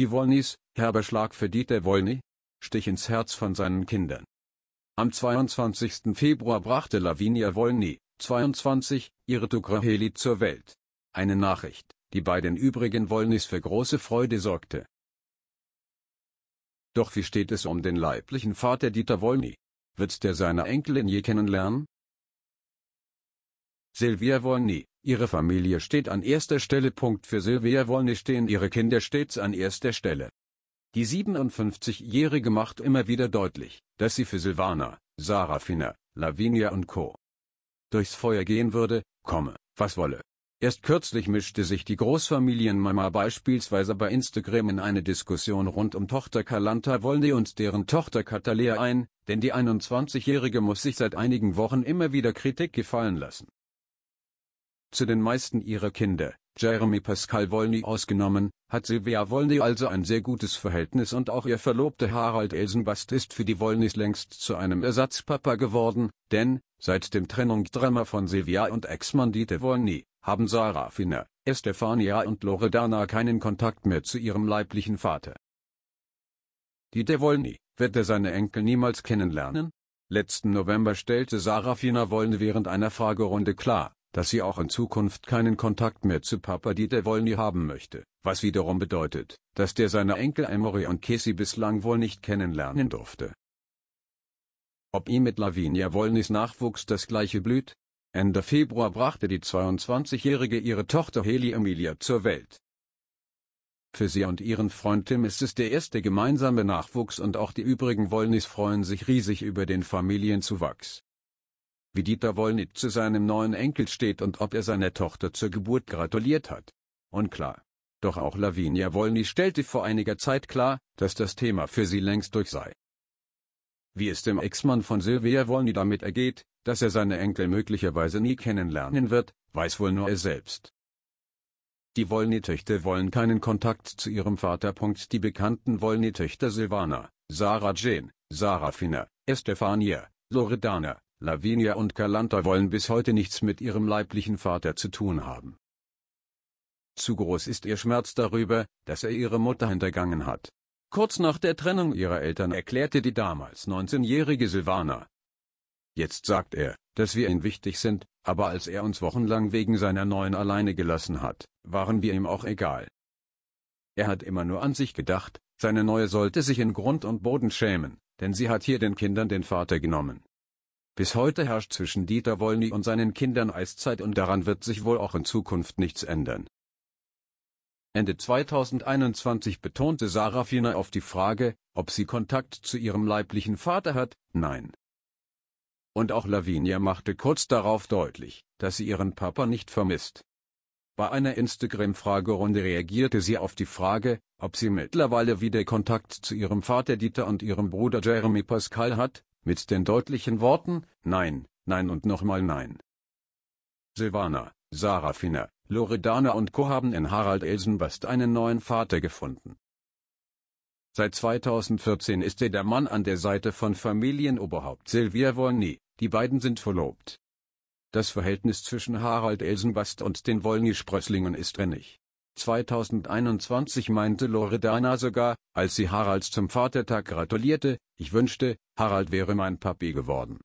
Die Gewolnis, herber Schlag für Dieter Wolny, Stich ins Herz von seinen Kindern. Am 22. Februar brachte Lavinia Wolny, 22, ihre Tukraheli zur Welt. Eine Nachricht, die bei den übrigen Wollnys für große Freude sorgte. Doch wie steht es um den leiblichen Vater Dieter Wolny? Wird der seine Enkelin je kennenlernen? Silvia Wolny, Ihre Familie steht an erster Stelle. Für Silvia Wollny stehen ihre Kinder stets an erster Stelle. Die 57-Jährige macht immer wieder deutlich, dass sie für Silvana, Sarah Finner, Lavinia und Co. durchs Feuer gehen würde, komme, was wolle. Erst kürzlich mischte sich die Großfamilienmama beispielsweise bei Instagram in eine Diskussion rund um Tochter Kalanta Wolny und deren Tochter Katalea ein, denn die 21-Jährige muss sich seit einigen Wochen immer wieder Kritik gefallen lassen. Zu den meisten ihrer Kinder, Jeremy Pascal Wolny ausgenommen, hat Silvia Wolny also ein sehr gutes Verhältnis und auch ihr Verlobter Harald Elsenbast ist für die Wolnys längst zu einem Ersatzpapa geworden, denn, seit dem Trennungsdrama von Silvia und Ex-Mann Dieter Wolny, haben Sarah Finner, Estefania und Loredana keinen Kontakt mehr zu ihrem leiblichen Vater. Dieter Wolny, wird er seine Enkel niemals kennenlernen? Letzten November stellte Sarah Finner Wolny während einer Fragerunde klar, dass sie auch in Zukunft keinen Kontakt mehr zu Papa Dieter Wollny haben möchte, was wiederum bedeutet, dass der seine Enkel Emory und Casey bislang wohl nicht kennenlernen durfte. Ob ihm mit Lavinia Wollnys Nachwuchs das gleiche blüht? Ende Februar brachte die 22-Jährige ihre Tochter Heli Emilia zur Welt. Für sie und ihren Freund Tim ist es der erste gemeinsame Nachwuchs und auch die übrigen Wollnys freuen sich riesig über den Familienzuwachs wie Dieter Wollnitz zu seinem neuen Enkel steht und ob er seiner Tochter zur Geburt gratuliert hat. Unklar. Doch auch Lavinia Wollny stellte vor einiger Zeit klar, dass das Thema für sie längst durch sei. Wie es dem Ex-Mann von Silvia Wollny damit ergeht, dass er seine Enkel möglicherweise nie kennenlernen wird, weiß wohl nur er selbst. Die Wollny-Töchter wollen keinen Kontakt zu ihrem Vater. Die bekannten Wollny-Töchter Silvana, Sarah Jane, Sarah Fina, Estefania, Loredana, Lavinia und Calanta wollen bis heute nichts mit ihrem leiblichen Vater zu tun haben. Zu groß ist ihr Schmerz darüber, dass er ihre Mutter hintergangen hat. Kurz nach der Trennung ihrer Eltern erklärte die damals 19-jährige Silvana. Jetzt sagt er, dass wir ihm wichtig sind, aber als er uns wochenlang wegen seiner neuen alleine gelassen hat, waren wir ihm auch egal. Er hat immer nur an sich gedacht, seine neue sollte sich in Grund und Boden schämen, denn sie hat hier den Kindern den Vater genommen. Bis heute herrscht zwischen Dieter Wollny und seinen Kindern Eiszeit und daran wird sich wohl auch in Zukunft nichts ändern. Ende 2021 betonte Sarafina auf die Frage, ob sie Kontakt zu ihrem leiblichen Vater hat, nein. Und auch Lavinia machte kurz darauf deutlich, dass sie ihren Papa nicht vermisst. Bei einer Instagram-Fragerunde reagierte sie auf die Frage, ob sie mittlerweile wieder Kontakt zu ihrem Vater Dieter und ihrem Bruder Jeremy Pascal hat, mit den deutlichen Worten, nein, nein und nochmal nein. Silvana, Sarah Finner, Loredana und Co. haben in Harald Elsenbast einen neuen Vater gefunden. Seit 2014 ist er der Mann an der Seite von Familienoberhaupt Silvia Wolny, die beiden sind verlobt. Das Verhältnis zwischen Harald Elsenbast und den Wolny-Sprösslingen ist rennig. 2021 meinte Loredana sogar, als sie Harald zum Vatertag gratulierte, ich wünschte, Harald wäre mein Papi geworden.